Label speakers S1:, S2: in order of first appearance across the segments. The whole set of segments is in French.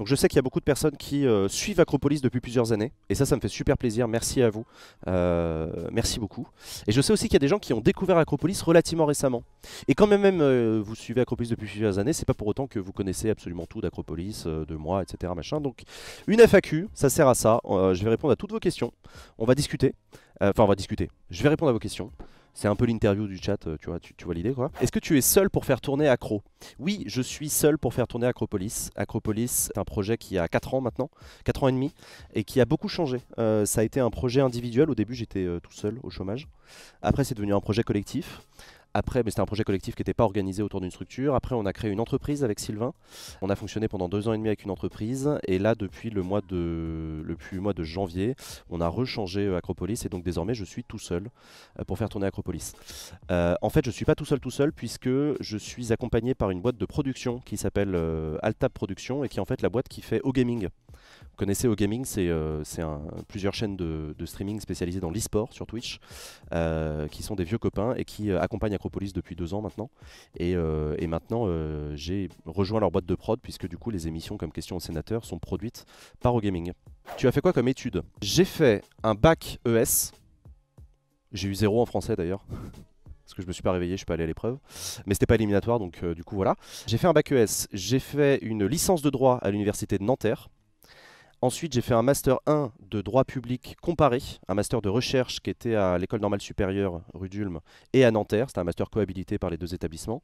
S1: Donc je sais qu'il y a beaucoup de personnes qui euh, suivent Acropolis depuis plusieurs années. Et ça, ça me fait super plaisir. Merci à vous. Euh, merci beaucoup. Et je sais aussi qu'il y a des gens qui ont découvert Acropolis relativement récemment. Et quand même, même euh, vous suivez Acropolis depuis plusieurs années, c'est pas pour autant que vous connaissez absolument tout d'Acropolis, de moi, etc. Machin. Donc une FAQ, ça sert à ça. je vais répondre à toutes vos questions. On va discuter. Enfin, on va discuter. Je vais répondre à vos questions. C'est un peu l'interview du chat, euh, tu vois, tu, vois l'idée quoi. Est-ce que tu es seul pour faire tourner Acro Oui, je suis seul pour faire tourner Acropolis. Acropolis, c'est un projet qui a 4 ans maintenant, 4 ans et demi, et qui a beaucoup changé. Euh, ça a été un projet individuel. Au début, j'étais euh, tout seul au chômage. Après, c'est devenu un projet collectif. Après, mais c'était un projet collectif qui n'était pas organisé autour d'une structure. Après, on a créé une entreprise avec Sylvain. On a fonctionné pendant deux ans et demi avec une entreprise. Et là, depuis le mois de, le mois de janvier, on a rechangé euh, Acropolis. Et donc désormais, je suis tout seul euh, pour faire tourner Acropolis. Euh, en fait, je ne suis pas tout seul tout seul puisque je suis accompagné par une boîte de production qui s'appelle Alta Production et qui est en fait la boîte qui fait au Gaming. Vous connaissez au gaming, c'est euh, plusieurs chaînes de, streaming spécialisées dans l'e-sport sur Twitch, euh, qui sont des vieux copains et qui euh, accompagnent Acropolis depuis deux ans maintenant. Et, maintenant, j'ai rejoint leur boîte de prod, puisque du coup, les émissions comme Question aux sénateur sont produites par O'Gaming. gaming. Tu as fait quoi comme étude J'ai fait un bac ES. J'ai eu zéro en français d'ailleurs. parce que je me suis pas réveillé, je suis pas allé à l'épreuve. Mais c'était pas éliminatoire, donc du coup voilà. J'ai fait un bac ES, j'ai fait une licence de droit à l'université de Nanterre. Ensuite, j'ai fait un master 1 de droit public comparé, un master de recherche qui était à l'école normale supérieure rue d'Ulm et à Nanterre. C'était un master cohabilité par les deux établissements.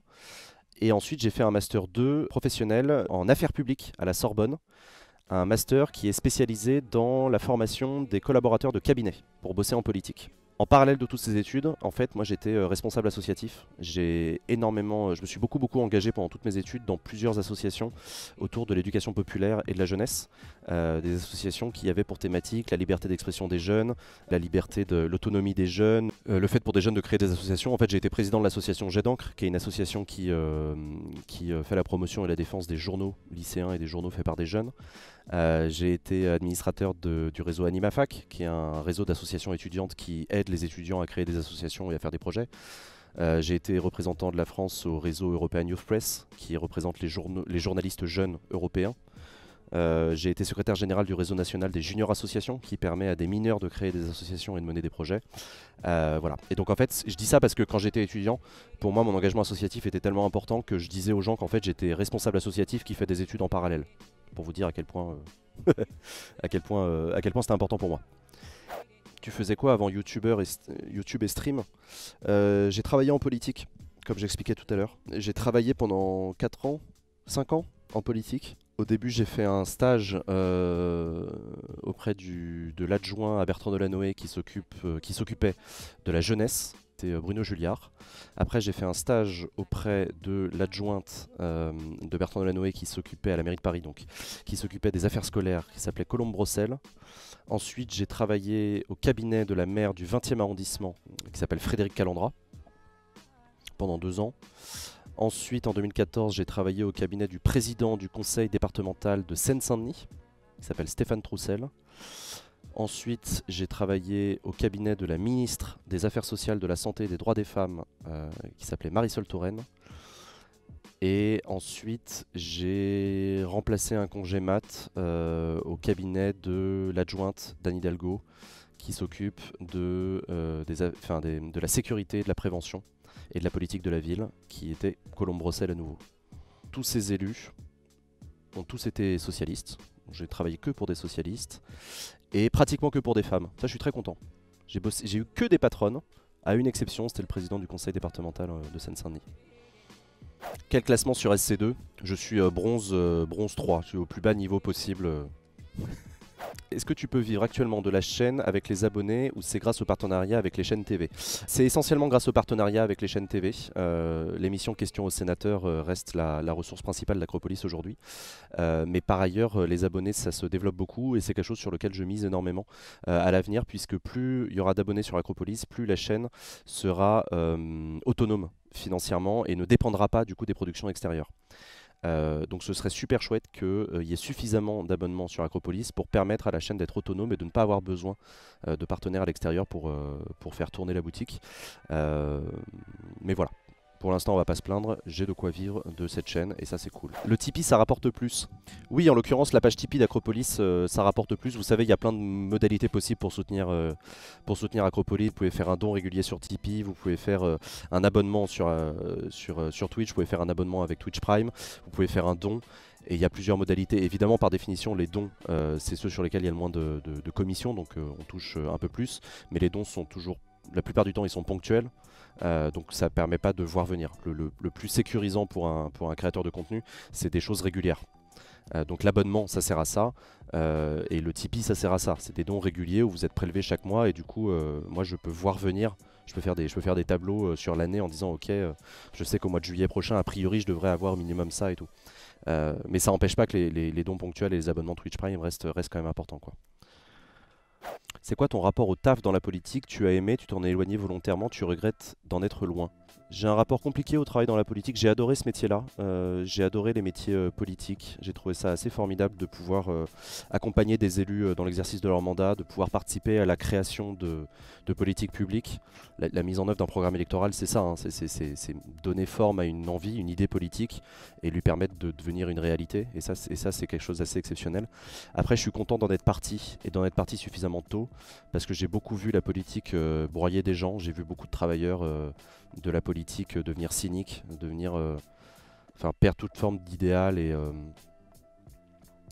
S1: Et ensuite, j'ai fait un master 2 professionnel en affaires publiques à la Sorbonne, un master qui est spécialisé dans la formation des collaborateurs de cabinet pour bosser en politique. En parallèle de toutes ces études, en fait, moi j'étais euh, responsable associatif. J'ai énormément, euh, je me suis beaucoup beaucoup engagé pendant toutes mes études dans plusieurs associations autour de l'éducation populaire et de la jeunesse. Euh, des associations qui avaient pour thématique la liberté d'expression des jeunes, la liberté de l'autonomie des jeunes, le fait pour des jeunes de créer des associations. En fait, j'ai été président de l'association Jet d'encre, qui est une association qui, qui fait la promotion et la défense des journaux lycéens et des journaux faits par des jeunes. Euh, j'ai été administrateur du réseau AnimaFac, qui est un réseau d'associations étudiantes qui aide les étudiants à créer des associations et à faire des projets. Euh, j'ai été représentant de la France au réseau européen Youth Press, qui représente les, journalistes jeunes européens. Euh, j'ai été secrétaire général du réseau national des juniors associations, qui permet à des mineurs de créer des associations et de mener des projets. voilà. Et donc en fait, je dis ça parce que quand j'étais étudiant, pour moi, mon engagement associatif était tellement important que je disais aux gens qu'en fait, j'étais responsable associatif qui fait des études en parallèle pour vous dire à quel point, euh, à point, euh, à point c'était important pour moi. Tu faisais quoi avant YouTuber et, YouTube et stream euh, J'ai travaillé en politique, comme j'expliquais tout à l'heure. J'ai travaillé pendant 4 ans, 5 ans en politique. Au début, j'ai fait un stage auprès du, de l'adjoint à Bertrand Delanoë qui s'occupait de la jeunesse c'était euh, Bruno Julliard. Après, j'ai fait un stage auprès de l'adjointe euh, de Bertrand Delanoë qui s'occupait à la mairie de Paris, donc qui s'occupait des affaires scolaires, qui s'appelait Colombe Brossel. Ensuite, j'ai travaillé au cabinet de la maire du 20e arrondissement, qui s'appelle Frédéric Calandra, pendant deux ans. Ensuite, en 2014, j'ai travaillé au cabinet du président du conseil départemental de Seine-Saint-Denis, qui s'appelle Stéphane Troussel. Ensuite, j'ai travaillé au cabinet de la ministre des Affaires sociales, de la Santé et des Droits des Femmes, euh, qui s'appelait Marisol Touraine. Et ensuite, j'ai remplacé un congé mat euh, au cabinet de l'adjointe d'Anne Hidalgo, qui s'occupe de, euh, de la sécurité, de la prévention et de la politique de la ville, qui était Colombe Brossel à nouveau. Tous ces élus ont tous été socialistes. J'ai travaillé que pour des socialistes et pratiquement que pour des femmes. Ça, je suis très content. J'ai eu que des patronnes, à une exception, c'était le président du conseil départemental euh, de Seine-Saint-Denis. Quel classement sur SC2 Je suis euh, bronze, euh, bronze 3, je suis au plus bas niveau possible. Est-ce que tu peux vivre actuellement de la chaîne avec les abonnés ou c'est grâce au partenariat avec les chaînes TV C'est essentiellement grâce au partenariat avec les chaînes TV. Euh, l'émission Question aux sénateurs euh, reste la, ressource principale d'Acropolis aujourd'hui. Euh, mais par ailleurs, les abonnés, ça se développe beaucoup et c'est quelque chose sur lequel je mise énormément à l'avenir puisque plus il y aura d'abonnés sur Acropolis, plus la chaîne sera autonome financièrement et ne dépendra pas du coup des productions extérieures. Euh, donc ce serait super chouette qu'il euh, y ait suffisamment d'abonnements sur Acropolis pour permettre à la chaîne d'être autonome et de ne pas avoir besoin euh, de partenaires à l'extérieur pour, pour faire tourner la boutique. mais voilà, pour l'instant on va pas se plaindre, j'ai de quoi vivre de cette chaîne et ça c'est cool. Le Tipeee ça rapporte plus Oui en l'occurrence la page Tipeee d'Acropolis euh, ça rapporte plus, vous savez il y a plein de modalités possibles pour soutenir, euh, pour soutenir Acropolis, vous pouvez faire un don régulier sur Tipeee, vous pouvez faire euh, un abonnement sur, sur, sur Twitch, vous pouvez faire un abonnement avec Twitch Prime, vous pouvez faire un don et il y a plusieurs modalités. Évidemment, par définition, les dons, c'est ceux sur lesquels il y a le moins de, commissions, donc on touche un peu plus. Mais les dons sont toujours, la plupart du temps, ils sont ponctuels. Euh, donc ça ne permet pas de voir venir. Le, plus sécurisant pour un, créateur de contenu, c'est des choses régulières. Euh, donc l'abonnement, ça sert à ça, euh, et le Tipeee, ça sert à ça. C'est des dons réguliers où vous êtes prélevé chaque mois, et du coup, moi, je peux voir venir, je peux faire des, faire des tableaux sur l'année en disant, ok, je sais qu'au mois de juillet prochain, a priori, je devrais avoir au minimum ça et tout. mais ça n'empêche pas que les, dons ponctuels et les abonnements Twitch Prime restent, restent quand même importants. Quoi. C'est quoi ton rapport au taf dans la politique Tu as aimé, tu t'en es éloigné volontairement, tu regrettes d'en être loin j'ai un rapport compliqué au travail dans la politique. J'ai adoré ce métier-là. Euh, j'ai adoré les métiers euh, politiques. J'ai trouvé ça assez formidable de pouvoir euh, accompagner des élus dans l'exercice de leur mandat, de pouvoir participer à la création de, politiques publiques. La, mise en œuvre d'un programme électoral, c'est ça. Hein. c'est donner forme à une envie, une idée politique et lui permettre de devenir une réalité. Et ça, c'est quelque chose d'assez exceptionnel. Après, je suis content d'en être parti et d'en être parti suffisamment tôt parce que j'ai beaucoup vu la politique broyer des gens. J'ai vu beaucoup de travailleurs de la politique euh, devenir cynique, devenir. Euh, enfin, perdre toute forme d'idéal euh,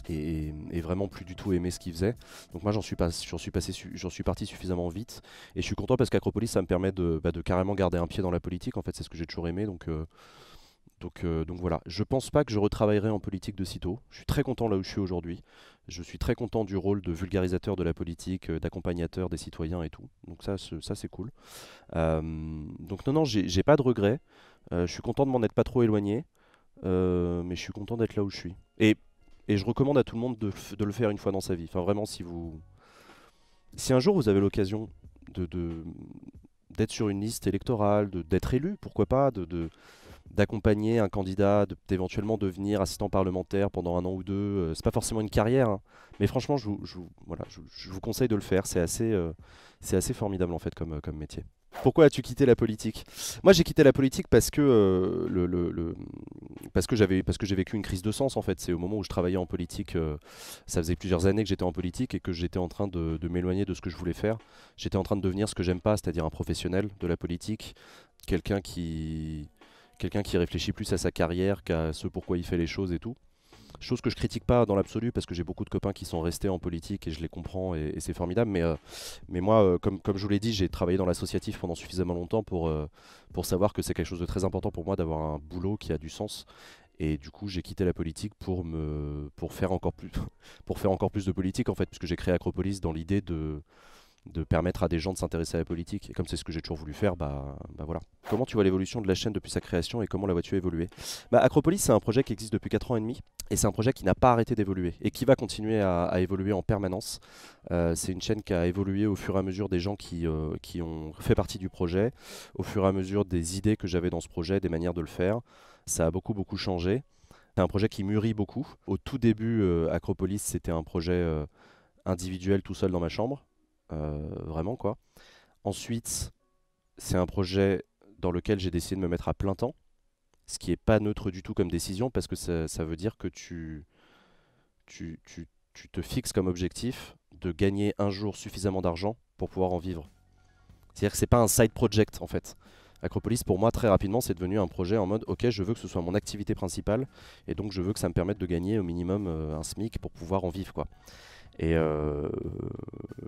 S1: et. Et, vraiment plus du tout aimer ce qu'il faisait. Donc moi j'en suis, pas, suis, passé, j'en suis parti suffisamment vite et je suis content parce qu'Acropolis ça me permet de, bah, de, carrément garder un pied dans la politique en fait c'est ce que j'ai toujours aimé donc euh, donc, voilà, je pense pas que je retravaillerai en politique de sitôt. Je suis très content là où je suis aujourd'hui. Je suis très content du rôle de vulgarisateur de la politique, euh, d'accompagnateur des citoyens et tout. Donc ça, c'est cool. Euh, donc non, non, j'ai pas de regrets. je suis content de m'en être pas trop éloigné. mais je suis content d'être là où je suis. Et, je recommande à tout le monde de, le faire une fois dans sa vie. Enfin vraiment, si un jour vous avez l'occasion d'être sur une liste électorale, d'être élu, pourquoi pas, d'accompagner un candidat, d'éventuellement devenir assistant parlementaire pendant un an ou deux. Euh, ce n'est pas forcément une carrière, hein. mais franchement, je vous, voilà, je, vous, conseille de le faire. C'est assez, euh, assez formidable en fait comme, euh, comme métier. Pourquoi as-tu quitté la politique Moi, j'ai quitté la politique parce que le, parce que j'avais j'ai vécu une crise de sens en fait. C'est au moment où je travaillais en politique, ça faisait plusieurs années que j'étais en politique et que j'étais en train de, de m'éloigner de ce que je voulais faire. J'étais en train de devenir ce que j'aime pas, c'est-à-dire un professionnel de la politique, quelqu'un qui quelqu'un qui réfléchit plus à sa carrière qu'à ce pourquoi il fait les choses et tout. Chose que je critique pas dans l'absolu parce que j'ai beaucoup de copains qui sont restés en politique et je les comprends et, c'est formidable. Mais, euh, mais moi, euh, comme, comme je vous l'ai dit, j'ai travaillé dans l'associatif pendant suffisamment longtemps pour, euh, pour savoir que c'est quelque chose de très important pour moi d'avoir un boulot qui a du sens. Et du coup, j'ai quitté la politique pour, me, pour, faire encore plus, pour faire encore plus de politique en fait, puisque j'ai créé Acropolis dans l'idée de, de permettre à des gens de s'intéresser à la politique. Et comme c'est ce que j'ai toujours voulu faire, bah, bah voilà. Comment tu vois l'évolution de la chaîne depuis sa création et comment la vois-tu évoluer bah, Acropolis, c'est un projet qui existe depuis 4 ans et demi et c'est un projet qui n'a pas arrêté d'évoluer et qui va continuer à, évoluer en permanence. Euh, c'est une chaîne qui a évolué au fur et à mesure des gens qui, euh, qui ont fait partie du projet, au fur et à mesure des idées que j'avais dans ce projet, des manières de le faire. Ça a beaucoup beaucoup changé. C'est un projet qui mûrit beaucoup. Au tout début, euh, Acropolis, c'était un projet individuel tout seul dans ma chambre. Euh, vraiment quoi. Ensuite, c'est un projet dans lequel j'ai décidé de me mettre à plein temps, ce qui n'est pas neutre du tout comme décision parce que ça, veut dire que tu, tu, te fixes comme objectif de gagner un jour suffisamment d'argent pour pouvoir en vivre. C'est-à-dire que ce n'est pas un side project en fait. Acropolis pour moi très rapidement c'est devenu un projet en mode ok je veux que ce soit mon activité principale et donc je veux que ça me permette de gagner au minimum euh, un SMIC pour pouvoir en vivre quoi. Euh,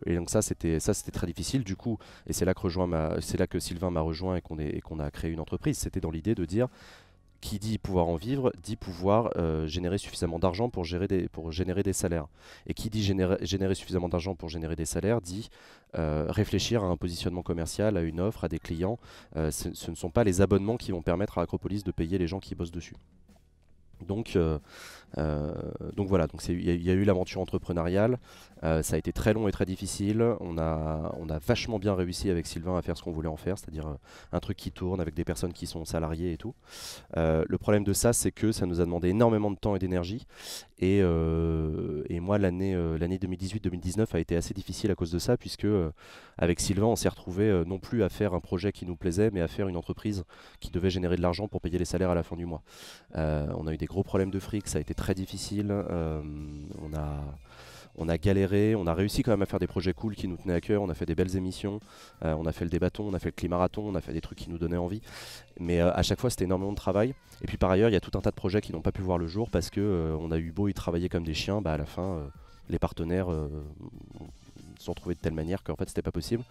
S1: et, donc ça c'était ça c'était très difficile du coup et c'est là que rejoint c'est là que Sylvain m'a rejoint et qu'on est qu'on a créé une entreprise c'était dans l'idée de dire qui dit pouvoir en vivre dit pouvoir euh, générer suffisamment d'argent pour, gérer des, pour générer des salaires. Et qui dit générer, générer suffisamment d'argent pour générer des salaires dit euh, réfléchir à un positionnement commercial, à une offre, à des clients. ce, ce, ne sont pas les abonnements qui vont permettre à Acropolis de payer les gens qui bossent dessus. Donc, euh, donc voilà, donc il y, a eu l'aventure entrepreneuriale. Euh, ça a été très long et très difficile. On a, on a vachement bien réussi avec Sylvain à faire ce qu'on voulait en faire, c'est-à-dire euh, un truc qui tourne avec des personnes qui sont salariées et tout. le problème de ça, c'est que ça nous a demandé énormément de temps et d'énergie. Et, et, moi, l'année 2018-2019 a été assez difficile à cause de ça, puisque avec Sylvain, on s'est retrouvé non plus à faire un projet qui nous plaisait, mais à faire une entreprise qui devait générer de l'argent pour payer les salaires à la fin du mois. on a eu des gros problèmes de fric, ça a été très difficile. Euh, on a on a galéré, on a réussi quand même à faire des projets cool qui nous tenaient à cœur, on a fait des belles émissions, euh, on a fait le débatton, on a fait le climarathon, on a fait des trucs qui nous donnaient envie. Mais euh, à chaque fois, c'était énormément de travail. Et puis par ailleurs, il y a tout un tas de projets qui n'ont pas pu voir le jour parce que on a eu beau y travailler comme des chiens, bah à la fin, les partenaires se retrouver de telle manière qu'en fait c'était pas possible.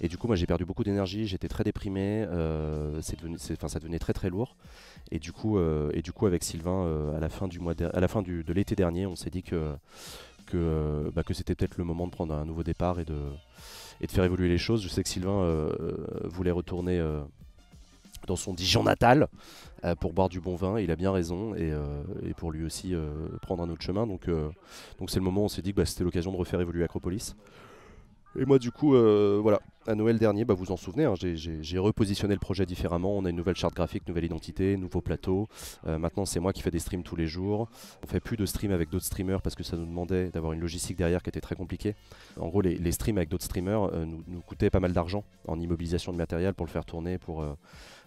S1: Et du coup, moi j'ai perdu beaucoup d'énergie, j'étais très déprimé, euh, c'est devenu, ça devenait très très lourd. Et du coup, euh, et du coup avec Sylvain, euh, à la fin, du mois à la fin de l'été dernier, on s'est dit que, que, bah, que c'était peut-être le moment de prendre un nouveau départ et de, de faire évoluer les choses. Je sais que Sylvain voulait retourner dans son Dijon natal pour boire du bon vin. il a bien raison et, pour lui aussi prendre un autre chemin. Donc donc c'est le moment où on s'est dit que bah, c'était l'occasion de refaire évoluer Acropolis. Et moi, du coup, euh, voilà, à Noël dernier, vous bah, vous en souvenez, hein, j'ai repositionné le projet différemment. On a une nouvelle charte graphique, nouvelle identité, nouveau plateau. Euh, maintenant, c'est moi qui fais des streams tous les jours. On fait plus de streams avec d'autres streamers parce que ça nous demandait d'avoir une logistique derrière qui était très compliquée. En gros, les, streams avec d'autres streamers euh, nous, coûtaient pas mal d'argent en immobilisation de matériel pour le faire tourner. Pour,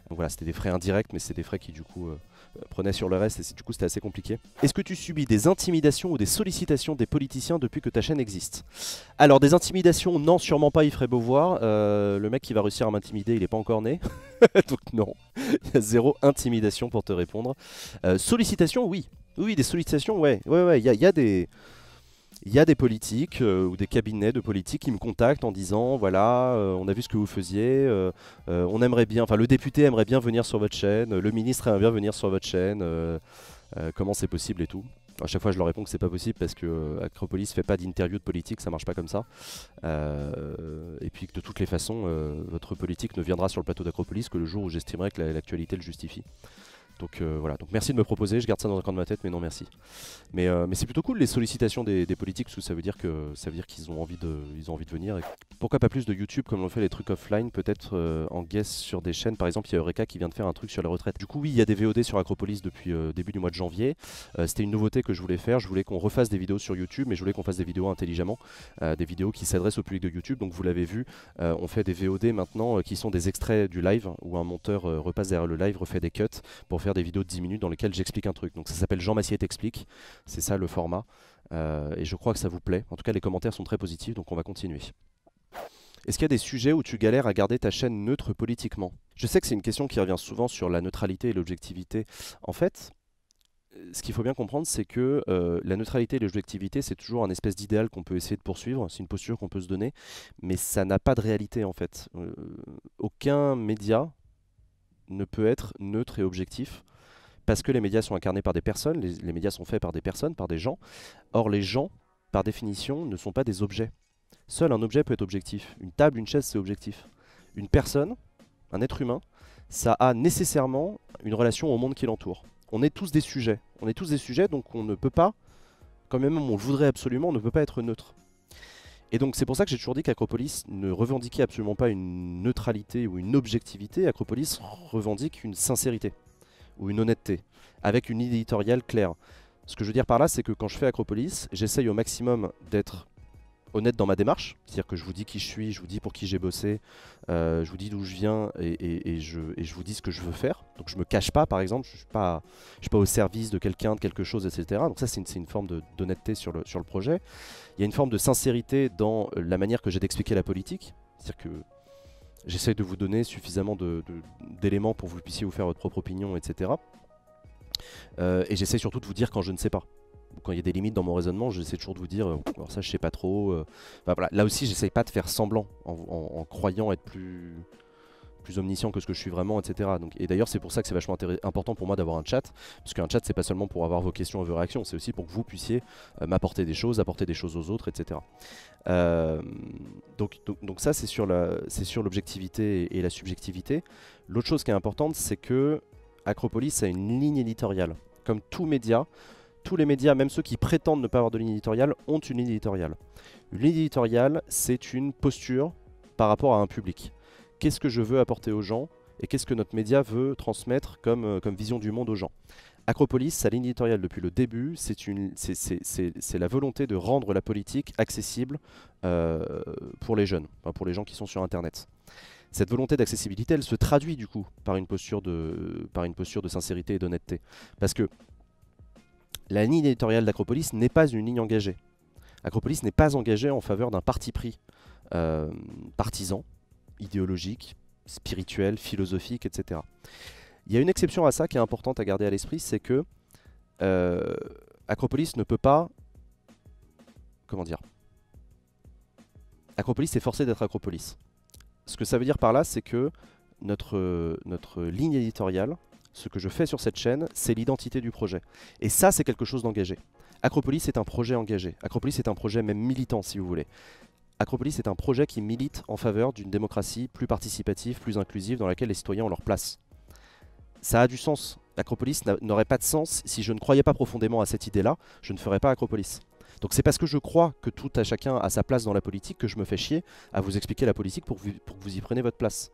S1: voilà, c'était des frais indirects, mais c'est des frais qui, du coup, prenait sur le reste et du coup c'était assez compliqué. Est-ce que tu subis des intimidations ou des sollicitations des politiciens depuis que ta chaîne existe Alors des intimidations, non sûrement pas il ferait beau voir. Euh, le mec qui va réussir à m'intimider il est pas encore né, donc non, il y a zéro intimidation pour te répondre. Euh, sollicitations, oui, oui des sollicitations, ouais, ouais, ouais, il y a des il y a des politiques euh, ou des cabinets de politiques qui me contactent en disant voilà, euh, on a vu ce que vous faisiez, euh, on aimerait bien, enfin le député aimerait bien venir sur votre chaîne, le ministre aimerait bien venir sur votre chaîne, comment c'est possible et tout. À chaque fois, je leur réponds que c'est pas possible parce que Acropolis fait pas d'interview de politique, ça marche pas comme ça. et puis que de toutes les façons, votre politique ne viendra sur le plateau d'Acropolis que le jour où j'estimerai que l'actualité le justifie. Donc euh, voilà, donc merci de me proposer, je garde ça dans le coin de ma tête, mais non merci. Mais, euh, mais c'est plutôt cool les sollicitations des, politiques, parce que ça veut dire que ça veut dire qu'ils ont envie de, ils ont envie de venir. pourquoi pas plus de YouTube comme on fait les trucs offline, peut-être euh, en guest sur des chaînes. Par exemple, il y a Eureka qui vient de faire un truc sur la retraite. Du coup, oui, il y a des VOD sur Acropolis depuis début du mois de janvier. C'était une nouveauté que je voulais faire. Je voulais qu'on refasse des vidéos sur YouTube, mais je voulais qu'on fasse des vidéos intelligemment, des vidéos qui s'adressent au public de YouTube. Donc vous l'avez vu, on fait des VOD maintenant qui sont des extraits du live où un monteur repasse derrière le live, refait des cuts pour faire des vidéos de 10 minutes dans lesquelles j'explique un truc. Donc ça s'appelle Jean Massier t'explique, c'est ça le format. Euh, et je crois que ça vous plaît. En tout cas, les commentaires sont très positifs, donc on va continuer. Est-ce qu'il y a des sujets où tu galères à garder ta chaîne neutre politiquement Je sais que c'est une question qui revient souvent sur la neutralité et l'objectivité. En fait, ce qu'il faut bien comprendre, c'est que euh, la neutralité et l'objectivité, c'est toujours un espèce d'idéal qu'on peut essayer de poursuivre, c'est une posture qu'on peut se donner, mais ça n'a pas de réalité en fait. Euh, aucun média, ne peut être neutre et objectif parce que les médias sont incarnés par des personnes, les, médias sont faits par des personnes, par des gens. Or, les gens, par définition, ne sont pas des objets. Seul un objet peut être objectif. Une table, une chaise, c'est objectif. Une personne, un être humain, ça a nécessairement une relation au monde qui l'entoure. On est tous des sujets. On est tous des sujets, donc on ne peut pas, quand même on le voudrait absolument, on ne peut pas être neutre. Et donc c'est pour ça que j'ai toujours dit qu'Acropolis ne revendiquait absolument pas une neutralité ou une objectivité, Acropolis revendique une sincérité ou une honnêteté, avec une éditoriale claire. Ce que je veux dire par là, c'est que quand je fais Acropolis, j'essaye au maximum d'être honnête dans ma démarche, c'est-à-dire que je vous dis qui je suis, je vous dis pour qui j'ai bossé, euh, je vous dis d'où je viens et, je, vous dis ce que je veux faire. Donc je me cache pas par exemple, je ne suis, pas au service de quelqu'un, de quelque chose, etc. Donc ça c'est une, forme d'honnêteté sur le, sur le projet. Il y a une forme de sincérité dans euh, la manière que j'ai d'expliquer la politique, c'est-à-dire que j'essaie de vous donner suffisamment d'éléments pour que vous puissiez vous faire votre propre opinion, etc. et euh, j'essaie surtout de vous dire quand je ne sais pas quand il y a des limites dans mon raisonnement, j'essaie toujours de vous dire, euh, ça je sais pas trop. Euh, Là aussi, j'essaye pas de faire semblant en, croyant être plus omniscient que ce que je suis vraiment, etc. et d'ailleurs, c'est pour ça que c'est vachement important pour moi d'avoir un chat, parce qu'un chat, c'est pas seulement pour avoir vos questions et vos réactions, c'est aussi pour que vous puissiez euh, m'apporter des choses, apporter des choses aux autres, etc. donc, donc, ça, c'est sur l'objectivité et la subjectivité. L'autre chose qui est importante, c'est que Acropolis a une ligne éditoriale. Comme tout média, tous les médias, même ceux qui prétendent ne pas avoir de ligne éditoriale, ont une ligne éditoriale. Une ligne éditoriale, c'est une posture par rapport à un public. Qu'est-ce que je veux apporter aux gens et qu'est-ce que notre média veut transmettre comme, euh, vision du monde aux gens Acropolis, sa ligne éditoriale depuis le début, c'est la volonté de rendre la politique accessible euh, pour les jeunes, pour les gens qui sont sur Internet. Cette volonté d'accessibilité, elle se traduit du coup par une posture de, par une posture de sincérité et d'honnêteté. Parce que la ligne éditoriale d'Acropolis n'est pas une ligne engagée. Acropolis n'est pas engagée en faveur d'un parti pris euh, partisan, idéologique, spirituel, philosophique, etc. Il y a une exception à ça qui est importante à garder à l'esprit, c'est que euh, Acropolis ne peut pas... Comment dire Acropolis est forcé d'être Acropolis. Ce que ça veut dire par là, c'est que notre, notre ligne éditoriale ce que je fais sur cette chaîne, c'est l'identité du projet. Et ça, c'est quelque chose d'engagé. Acropolis est un projet engagé. Acropolis est un projet même militant, si vous voulez. Acropolis est un projet qui milite en faveur d'une démocratie plus participative, plus inclusive, dans laquelle les citoyens ont leur place. Ça a du sens. Acropolis n'aurait pas de sens si je ne croyais pas profondément à cette idée-là, je ne ferais pas Acropolis. Donc c'est parce que je crois que tout à chacun a sa place dans la politique que je me fais chier à vous expliquer la politique pour, que vous y preniez votre place.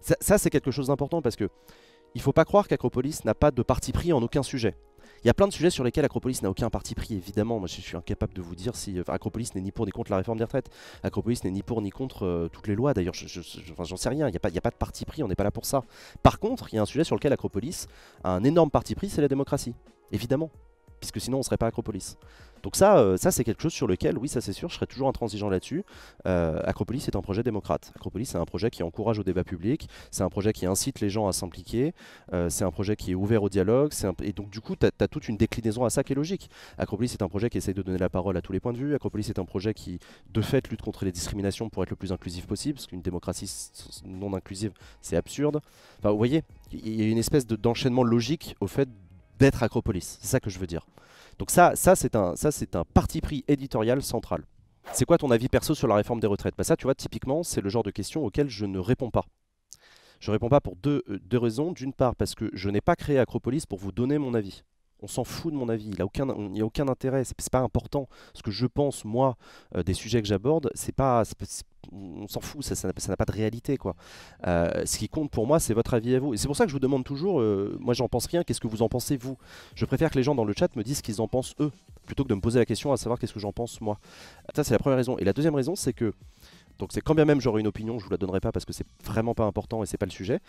S1: ça c'est quelque chose d'important parce que il ne faut pas croire qu'Acropolis n'a pas de parti pris en aucun sujet. Il y a plein de sujets sur lesquels Acropolis n'a aucun parti pris, évidemment. Moi, je suis incapable de vous dire si Acropolis n'est ni pour ni contre la réforme des retraites. Acropolis n'est ni pour ni contre euh, toutes les lois. D'ailleurs, j'en je, sais rien. Il n'y a pas de parti pris, on n'est pas là pour ça. Par contre, il y a un sujet sur lequel Acropolis a un énorme parti pris, c'est la démocratie. Évidemment puisque sinon on serait pas Acropolis. Donc ça, euh, ça c'est quelque chose sur lequel, oui, ça c'est sûr, je serais toujours intransigeant là-dessus. Euh, Acropolis est un projet démocrate. Acropolis, c'est un projet qui encourage au débat public, c'est un projet qui incite les gens à s'impliquer, euh, c'est un projet qui est ouvert au dialogue, et donc du coup, tu as, toute une déclinaison à ça qui est logique. Acropolis est un projet qui essaye de donner la parole à tous les points de vue, Acropolis est un projet qui, de fait, lutte contre les discriminations pour être le plus inclusif possible, parce qu'une démocratie non inclusive, c'est absurde. Enfin, vous voyez, il y a une espèce d'enchaînement logique au fait d'être Acropolis. C'est ça que je veux dire. Donc ça, ça c'est un, ça, un parti pris éditorial central. C'est quoi ton avis perso sur la réforme des retraites bah Ça, tu vois, typiquement, c'est le genre de question auquel je ne réponds pas. Je ne réponds pas pour euh, deux raisons. D'une part, parce que je n'ai pas créé Acropolis pour vous donner mon avis. On s'en fout de mon avis, il n'y a, aucun, intérêt, a aucun intérêt, c'est pas important. Ce que je pense, moi, euh, des sujets que j'aborde, c'est pas, on s'en fout, ça n'a pas de réalité. Euh, ce qui compte pour moi, c'est votre avis à vous. Et c'est pour ça que je vous demande toujours, euh, moi j'en pense rien, qu'est-ce que vous en pensez vous Je préfère que les gens dans le chat me disent ce qu'ils en pensent eux, plutôt que de me poser la question à savoir qu'est-ce que j'en pense moi. Ça c'est la première raison. Et la deuxième raison, c'est que, donc c'est quand bien même j'aurai une opinion, je vous la donnerai pas parce que c'est vraiment pas important et c'est pas le sujet.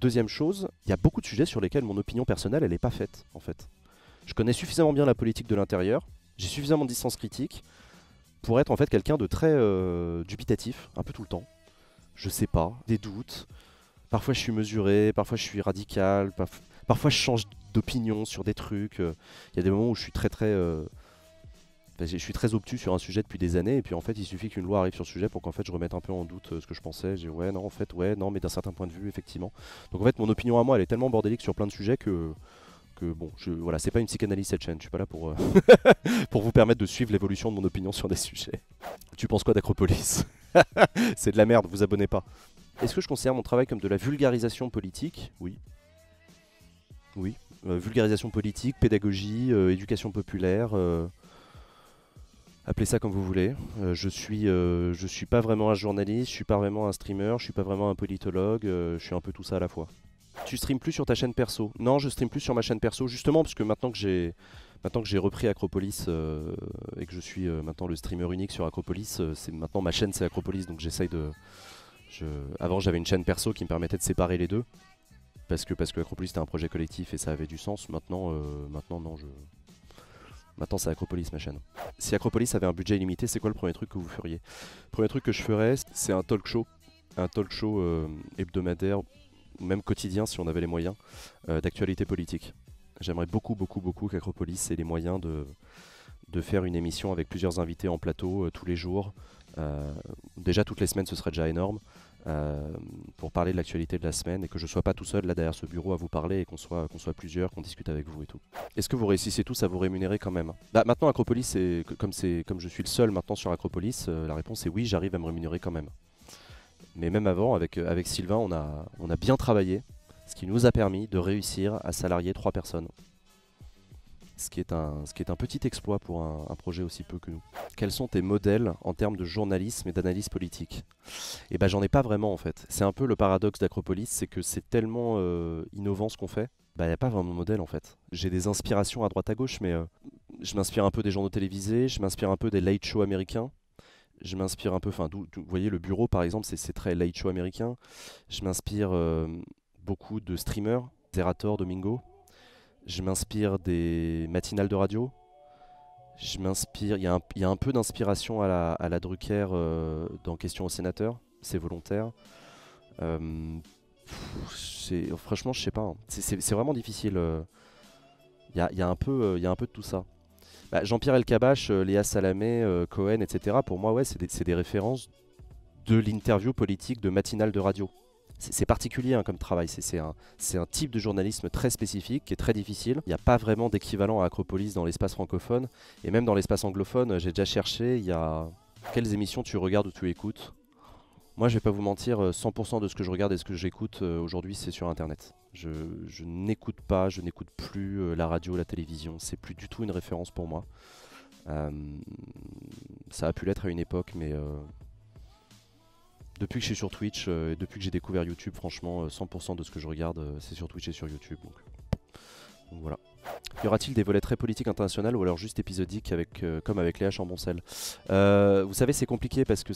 S1: Deuxième chose, il y a beaucoup de sujets sur lesquels mon opinion personnelle, elle n'est pas faite en fait je connais suffisamment bien la politique de l'intérieur, j'ai suffisamment de distance critique pour être en fait quelqu'un de très euh, dubitatif, un peu tout le temps. Je sais pas, des doutes. Parfois je suis mesuré, parfois je suis radical, parfois je change d'opinion sur des trucs. Euh. Il y a des moments où je suis très très euh, je suis très obtus sur un sujet depuis des années et puis en fait il suffit qu'une loi arrive sur le sujet pour qu'en fait je remette un peu en doute ce que je pensais. J'ai ouais non en fait ouais non mais d'un certain point de vue effectivement. Donc en fait mon opinion à moi elle est tellement bordélique sur plein de sujets que bon, je, voilà, c'est pas une psychanalyse cette chaîne, je suis pas là pour, euh, pour vous permettre de suivre l'évolution de mon opinion sur des sujets. Tu penses quoi d'Acropolis C'est de la merde, vous abonnez pas. Est-ce que je considère mon travail comme de la vulgarisation politique Oui. Oui. Euh, vulgarisation politique, pédagogie, euh, éducation populaire. Appelez ça comme vous voulez. je suis, je suis pas vraiment un journaliste, je suis pas vraiment un streamer, je suis pas vraiment un politologue, je suis un peu tout ça à la fois tu stream plus sur ta chaîne perso. Non, je stream plus sur ma chaîne perso, justement, parce que maintenant que j'ai maintenant que j'ai repris Acropolis euh, et que je suis euh, maintenant le streamer unique sur Acropolis, euh, c'est maintenant ma chaîne c'est Acropolis, donc j'essaye de. Avant j'avais une chaîne perso qui me permettait de séparer les deux. Parce que parce que Acropolis c'était un projet collectif et ça avait du sens. Maintenant, maintenant non je. Maintenant c'est Acropolis ma chaîne. Si Acropolis avait un budget illimité, c'est quoi le premier truc que vous feriez Le premier truc que je ferais, c'est un talk show. Un talk show hebdomadaire même quotidien si on avait les moyens, euh, d'actualité politique. J'aimerais beaucoup, beaucoup, beaucoup qu'Acropolis ait les moyens de, de faire une émission avec plusieurs invités en plateau euh, tous les jours. Euh, déjà toutes les semaines, ce serait déjà énorme pour parler de l'actualité de la semaine et que je sois pas tout seul là derrière ce bureau à vous parler et qu'on soit, soit plusieurs, qu'on discute avec vous et tout. Est-ce que vous réussissez tous à vous rémunérer quand même bah, Maintenant, Acropolis, comme, comme je suis le seul maintenant sur Acropolis, la réponse est oui, j'arrive à me rémunérer quand même. Mais même avant, euh, avec, Sylvain, on a, on a bien travaillé, ce qui nous a permis de réussir à salarier trois personnes. Ce qui, est un, ce qui est un petit exploit pour un, projet aussi peu que nous. Quels sont tes modèles en termes de journalisme et d'analyse politique Eh ben j'en ai pas vraiment en fait. C'est un peu le paradoxe d'Acropolis, c'est que c'est tellement euh, innovant ce qu'on fait, Il bah, n'y a pas vraiment de modèle en fait. J'ai des inspirations à droite à gauche, mais euh, je m'inspire un peu des journaux télévisés, je m'inspire un peu des late shows américains, je m'inspire un peu, enfin, vous voyez, le bureau par exemple, c'est très light show américain. Je m'inspire euh, beaucoup de streamers, Zerator, Domingo. Je m'inspire des matinales de radio. Je m'inspire, il y, a un peu d'inspiration à la, Drucker euh, dans Question au sénateur, c'est volontaire. Euh, franchement, je sais pas. Hein. C'est vraiment difficile. Il il y a un peu de tout ça. Bah, Jean-Pierre Elkabach, euh, Léa Salamé, euh, Cohen, etc., pour moi, ouais, c'est des, références de l'interview politique de matinale de radio. C'est particulier hein, comme travail, c'est un, un, type de journalisme très spécifique, qui est très difficile. Il n'y a pas vraiment d'équivalent à Acropolis dans l'espace francophone, et même dans l'espace anglophone, euh, j'ai déjà cherché, il y a... Quelles émissions tu regardes ou tu écoutes moi, je vais pas vous mentir, 100% euh, de ce que je regarde et ce que j'écoute euh, aujourd'hui, c'est sur Internet. Je, n'écoute pas, je n'écoute plus euh, la radio, la télévision. C'est plus du tout une référence pour moi. ça a pu l'être à une époque, mais depuis que je suis sur Twitch et depuis que j'ai découvert YouTube, franchement, 100% de ce que je regarde, c'est sur Twitch et sur YouTube. donc voilà. Y aura-t-il des volets très politiques internationales ou alors juste épisodiques avec, euh, comme avec les H euh, Vous savez, c'est compliqué parce que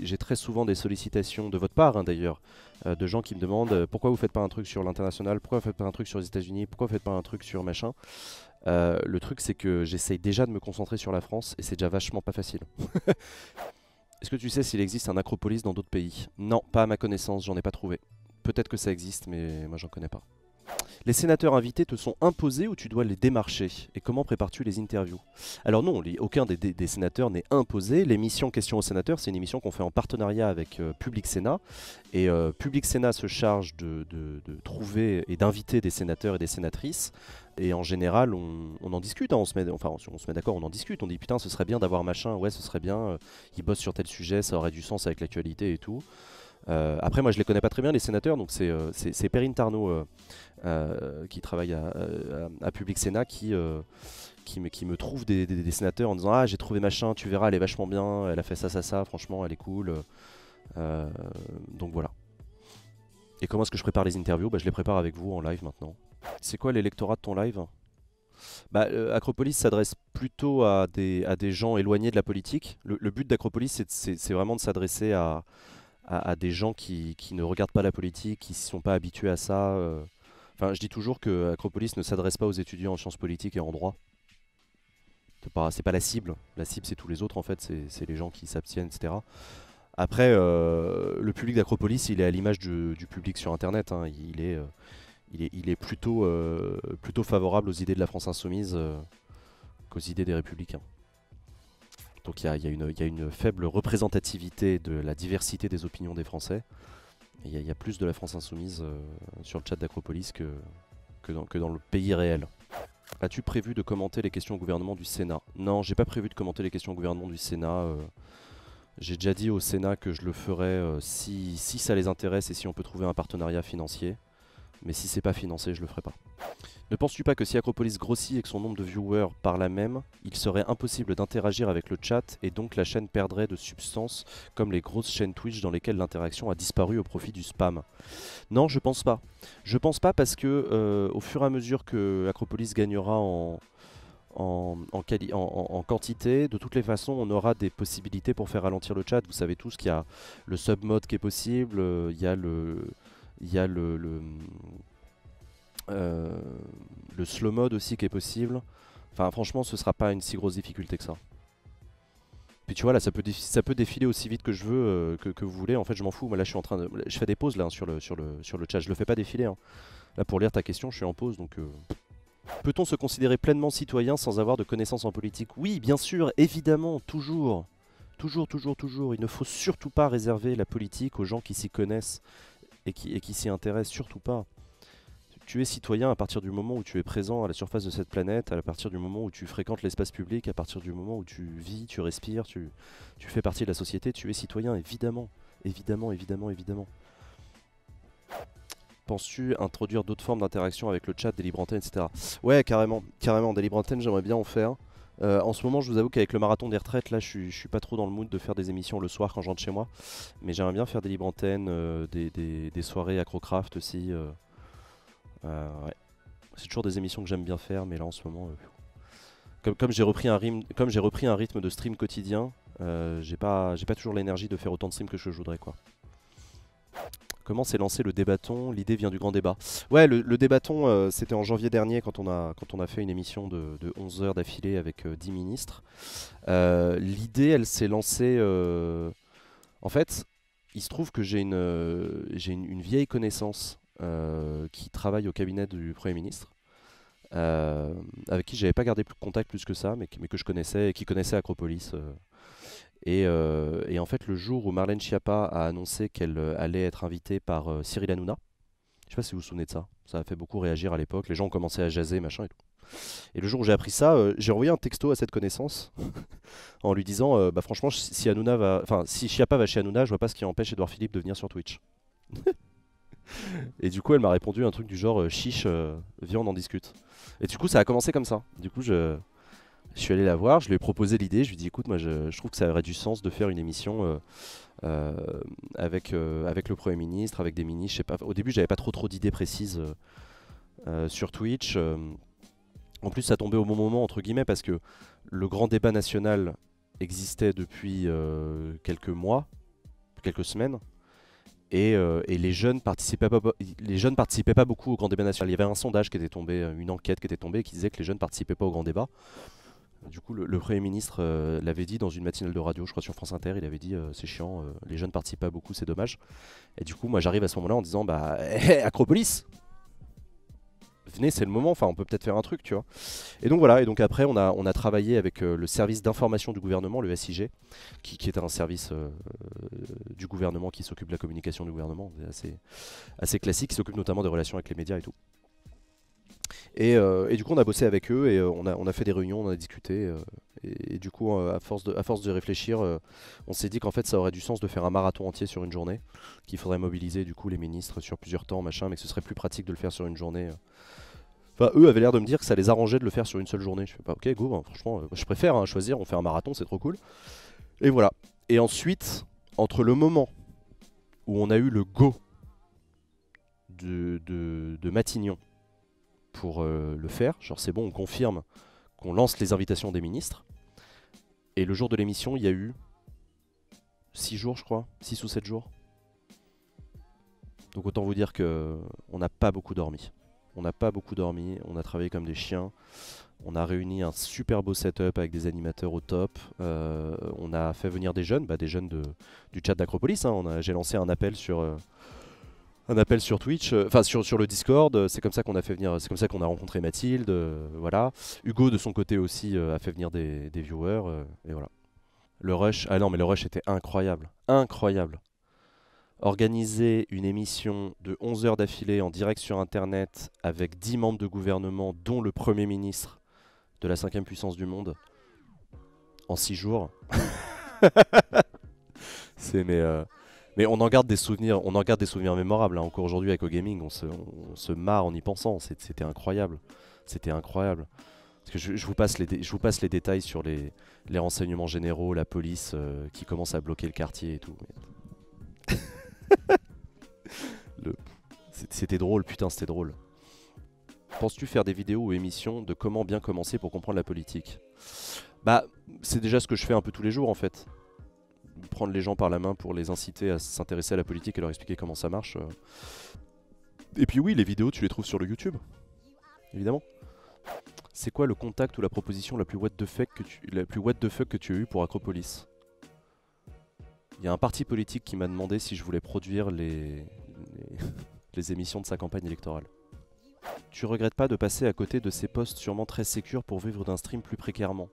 S1: j'ai très souvent des sollicitations de votre part hein, d'ailleurs, euh, de gens qui me demandent pourquoi vous faites pas un truc sur l'international, pourquoi vous faites pas un truc sur les États-Unis, pourquoi vous faites pas un truc sur machin. le truc, c'est que j'essaye déjà de me concentrer sur la France et c'est déjà vachement pas facile. Est-ce que tu sais s'il existe un Acropolis dans d'autres pays Non, pas à ma connaissance, j'en ai pas trouvé. Peut-être que ça existe, mais moi j'en connais pas. Les sénateurs invités te sont imposés ou tu dois les démarcher Et comment prépares-tu les interviews Alors non, aucun des, sénateurs n'est imposé. L'émission question aux sénateurs, c'est une émission qu'on fait en partenariat avec euh, Public Sénat. Et euh, Public Sénat se charge de, trouver et d'inviter des sénateurs et des sénatrices. Et en général, on, en discute, hein. on se met, enfin, on se met d'accord, on en discute, on dit putain, ce serait bien d'avoir machin, ouais, ce serait bien, euh, Ils bossent bosse sur tel sujet, ça aurait du sens avec l'actualité et tout. Euh, après, moi, je les connais pas très bien, les sénateurs. Donc, c'est euh, Perrine Tarnot euh, qui travaille à, Public Sénat qui. Qui me, qui me, trouve des, sénateurs en disant Ah, j'ai trouvé machin, tu verras, elle est vachement bien, elle a fait ça, ça, ça, franchement, elle est cool. donc voilà. Et comment est-ce que je prépare les interviews bah, Je les prépare avec vous en live maintenant. C'est quoi l'électorat de ton live bah, Acropolis s'adresse plutôt à des, à des gens éloignés de la politique. le but d'Acropolis, c'est vraiment de s'adresser à, à, des gens qui, ne regardent pas la politique, qui ne sont pas habitués à ça. Euh. Enfin, je dis toujours que Acropolis ne s'adresse pas aux étudiants en sciences politiques et en droit. C'est pas, pas la cible. La cible, c'est tous les autres, en fait. C'est les gens qui s'abstiennent, etc. Après, euh, le public d'Acropolis, il est à l'image du, public sur Internet. Hein. Il, est, euh, est, il est plutôt, plutôt favorable aux idées de la France insoumise qu'aux idées des républicains. Donc il y a, une faible représentativité de la diversité des opinions des Français. Il y, a plus de la France insoumise euh, sur le chat d'Acropolis que, dans, le pays réel. As-tu prévu de commenter les questions au gouvernement du Sénat Non, j'ai pas prévu de commenter les questions au gouvernement du Sénat. Euh. j'ai déjà dit au Sénat que je le ferais euh, si, ça les intéresse et si on peut trouver un partenariat financier mais si c'est pas financé, je le ferai pas. Ne penses-tu pas que si Acropolis grossit et que son nombre de viewers par la même, il serait impossible d'interagir avec le chat et donc la chaîne perdrait de substance comme les grosses chaînes Twitch dans lesquelles l'interaction a disparu au profit du spam Non, je pense pas. Je pense pas parce que euh, au fur et à mesure que Acropolis gagnera en, en, en, quantité. De toutes les façons, on aura des possibilités pour faire ralentir le chat. Vous savez tous qu'il y a le sub mode qui est possible, euh, il y a le, il y a le, euh, le, slow mode aussi qui est possible. Enfin, franchement, ce sera pas une si grosse difficulté que ça. Puis tu vois, là, ça peut, ça peut défiler aussi vite que je veux, euh, que, vous voulez. En fait, je m'en fous. Moi, là, je suis en train de. Je fais des pauses là hein, sur, le, sur, le, sur le chat. Je le fais pas défiler. Hein. Là, pour lire ta question, je suis en pause donc. Euh, peut-on se considérer pleinement citoyen sans avoir de connaissances en politique Oui, bien sûr, évidemment, toujours. Toujours, toujours, toujours. Il ne faut surtout pas réserver la politique aux gens qui s'y connaissent et qui, s'y intéresse surtout pas. Tu es citoyen à partir du moment où tu es présent à la surface de cette planète, à partir du moment où tu fréquentes l'espace public, à partir du moment où tu vis, tu respires, tu, fais partie de la société, tu es citoyen, évidemment. Évidemment, évidemment, évidemment. Penses-tu introduire d'autres formes d'interaction avec le chat, des libres etc. Ouais, carrément, carrément, des libres j'aimerais bien en faire. Euh, en ce moment, je vous avoue qu'avec le marathon des retraites, là, je suis, suis pas trop dans le mood de faire des émissions le soir quand j'entre chez moi. Mais j'aimerais bien faire des libres antennes, euh, des, soirées Acrocraft aussi. Euh, C'est toujours des émissions que j'aime bien faire, mais là, en ce moment, comme, j'ai repris, un rythme, repris un rythme de stream quotidien, j'ai pas, pas toujours l'énergie de faire autant de streams que je voudrais, quoi. Comment s'est lancé le débatton L'idée vient du grand débat. Ouais, le, le euh, c'était en janvier dernier quand on a, quand on a fait une émission de, 11 heures d'affilée avec 10 euh, ministres. Euh, l'idée, elle s'est lancée. En fait, il se trouve que j'ai une, une, vieille connaissance qui travaille au cabinet du Premier ministre. avec qui je n'avais pas gardé plus contact plus que ça, mais, mais que je connaissais et qui connaissait Acropolis euh, et, en fait, le jour où Marlène Schiappa a annoncé qu'elle euh, allait être invitée par euh, Cyril Hanouna, je sais pas si vous vous souvenez de ça, ça a fait beaucoup réagir à l'époque, les gens ont commencé à jaser, machin et tout. Et le jour où j'ai appris ça, j'ai envoyé un texto à cette connaissance en lui disant bah franchement si Hanouna va enfin si Schiappa va chez Hanouna, je vois pas ce qui empêche Edouard Philippe de venir sur Twitch. et du coup, elle m'a répondu un truc du genre chiche, viande on en discute. Et du coup, ça a commencé comme ça. Du coup, je je suis allé la voir, je lui ai proposé l'idée, je lui ai dit écoute, moi je, trouve que ça aurait du sens de faire une émission euh, euh, avec, euh, avec le Premier ministre, avec des ministres, je sais pas. Au début, j'avais pas trop trop d'idées précises sur Twitch. en plus, ça tombait au bon moment, entre guillemets, parce que le grand débat national existait depuis quelques mois, quelques semaines. Et, les jeunes participaient pas, les jeunes participaient pas beaucoup au grand débat national. Il y avait un sondage qui était tombé, une enquête qui était tombée qui disait que les jeunes participaient pas au grand débat. Du coup, le, Premier ministre euh, l'avait dit dans une matinale de radio, je crois sur France Inter, il avait dit euh, c'est chiant, euh, les jeunes participent pas beaucoup, c'est dommage. Et du coup, moi j'arrive à ce moment-là en disant bah Acropolis, venez, c'est le moment, enfin on peut peut-être faire un truc, tu vois. Et donc voilà, et donc après on a, travaillé avec le service d'information du gouvernement, le SIG, qui, est un service du gouvernement qui s'occupe de la communication du gouvernement, assez classique, qui s'occupe notamment des relations avec les médias et tout. Euh, et, du coup, on a bossé avec eux et euh, on, a, on a fait des réunions, on a discuté. Euh, et, du coup, à force de, à force de réfléchir, on s'est dit qu'en fait, ça aurait du sens de faire un marathon entier sur une journée, qu'il faudrait mobiliser du coup les ministres sur plusieurs temps, machin, mais que ce serait plus pratique de le faire sur une journée. Enfin, eux avaient l'air de me dire que ça les arrangeait de le faire sur une seule journée. Je fais pas, bah, ok, go, hein, franchement, je préfère hein, choisir, on fait un marathon, c'est trop cool. Et voilà. Et ensuite, entre le moment où on a eu le go de Matignon pour euh, le faire. Genre c'est bon, on confirme qu'on lance les invitations des ministres. Et le jour de l'émission, il y a eu 6 jours, je crois, 6 ou 7 jours. Donc autant vous dire que on n'a pas beaucoup dormi. On n'a pas beaucoup dormi, on a travaillé comme des chiens. On a réuni un super beau setup avec des animateurs au top. Euh, on a fait venir des jeunes, bah, des jeunes de, du chat d'Acropolis. Hein. J'ai lancé un appel sur, euh, un appel sur Twitch, euh, enfin sur, sur le Discord. Euh, c'est comme ça qu'on a fait venir, c'est comme ça qu'on a rencontré Mathilde. Euh, voilà. Hugo de son côté aussi a fait venir des, des viewers et voilà. Le rush, ah non mais le rush était incroyable, incroyable. Organiser une émission de 11 heures d'affilée en direct sur internet avec 10 membres de gouvernement, dont le premier ministre de la cinquième puissance du monde, en 6 jours. c'est mais mais on en garde des souvenirs, on en garde des souvenirs mémorables. Hein. Encore aujourd'hui avec au gaming on se, marre en y pensant. C'était incroyable. C'était incroyable. Parce que je, vous passe les je vous passe les détails sur les, les renseignements généraux, la police euh, qui commence à bloquer le quartier et tout. le... C'était drôle, putain, c'était drôle. Penses-tu faire des vidéos ou émissions de comment bien commencer pour comprendre la politique Bah, c'est déjà ce que je fais un peu tous les jours en fait prendre les gens par la main pour les inciter à s'intéresser à la politique et leur expliquer comment ça marche. Euh. Et puis oui, les vidéos, tu les trouves sur le YouTube, évidemment. C'est quoi le contact ou la proposition la plus what the fuck que tu, la plus fuck que tu as eu pour Acropolis Il y a un parti politique qui m'a demandé si je voulais produire les, les, émissions de sa campagne électorale. Tu regrettes pas de passer à côté de ces postes sûrement très sécures pour vivre d'un stream plus précairement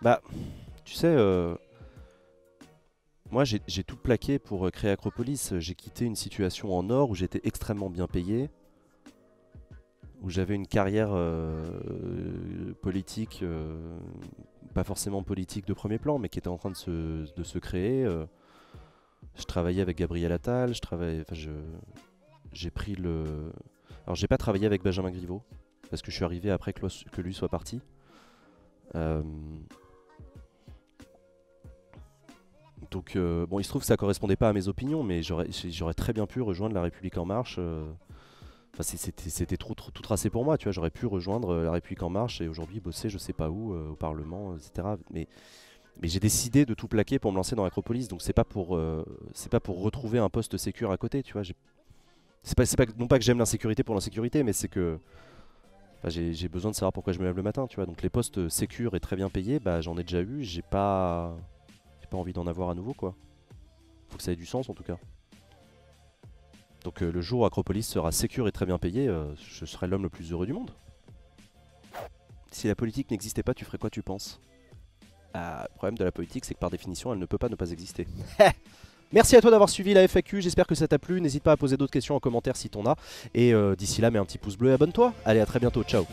S1: Bah, tu sais, euh, moi, j'ai tout plaqué pour euh, créer Acropolis. J'ai quitté une situation en or où j'étais extrêmement bien payé, où j'avais une carrière euh, politique, euh, pas forcément politique de premier plan, mais qui était en train de se, créer. je travaillais avec Gabriel Attal, je travaillais, j'ai pris le. Alors, j'ai pas travaillé avec Benjamin Griveaux parce que je suis arrivé après que lui soit parti. Donc, euh, bon, il se trouve que ça correspondait pas à mes opinions, mais j'aurais très bien pu rejoindre La République En Marche. Euh, enfin, c'était tout, tracé pour moi, tu vois. J'aurais pu rejoindre euh, La République En Marche et aujourd'hui bosser je sais pas où, au Parlement, etc. Mais, j'ai décidé de tout plaquer pour me lancer dans Acropolis. Donc, c'est pas, pour, pas pour retrouver un poste sécur à côté, tu vois. pas, non pas que j'aime l'insécurité pour l'insécurité, mais c'est que j'ai besoin de savoir pourquoi je me lève le matin, tu vois. Donc les postes sécures et très bien payés, bah, j'en ai déjà eu, j'ai pas pas envie d'en avoir à nouveau quoi. Faut que ça ait du sens en tout cas. Donc euh, le jour où Acropolis sera sécure et très bien payé, euh, je serai l'homme le plus heureux du monde. Si la politique n'existait pas, tu ferais quoi tu penses ah, le problème de la politique, c'est que par définition, elle ne peut pas ne pas exister. Merci à toi d'avoir suivi la FAQ, j'espère que ça t'a plu, n'hésite pas à poser d'autres questions en commentaire si t'en as, et euh, d'ici là mets un petit pouce bleu et abonne-toi. Allez à très bientôt, ciao